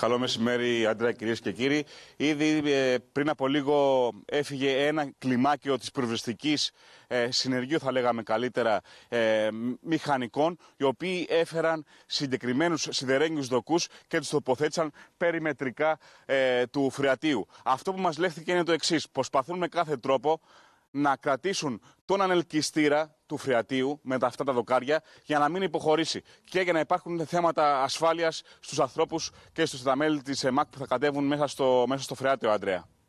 Καλό μεσημέρι, άντρα, κυρίες και κύριοι. Ήδη ε, πριν από λίγο έφυγε ένα κλιμάκιο της προβριστική ε, συνεργείου, θα λέγαμε καλύτερα, ε, μηχανικών, οι οποίοι έφεραν συγκεκριμένους σιδερένιου δοκούς και τους τοποθέτησαν περιμετρικά του φρεατίου. Αυτό που μας λέχθηκε είναι το εξής. Προσπαθούν με κάθε τρόπο να κρατήσουν τον ανελκυστήρα του φρεατίου με τα, αυτά τα δοκάρια για να μην υποχωρήσει και για να υπάρχουν θέματα ασφάλειας στους ανθρώπους και στους τα της της ΕΜΑΚ που θα κατέβουν μέσα στο, μέσα στο φρεάτιο, Αντρέα.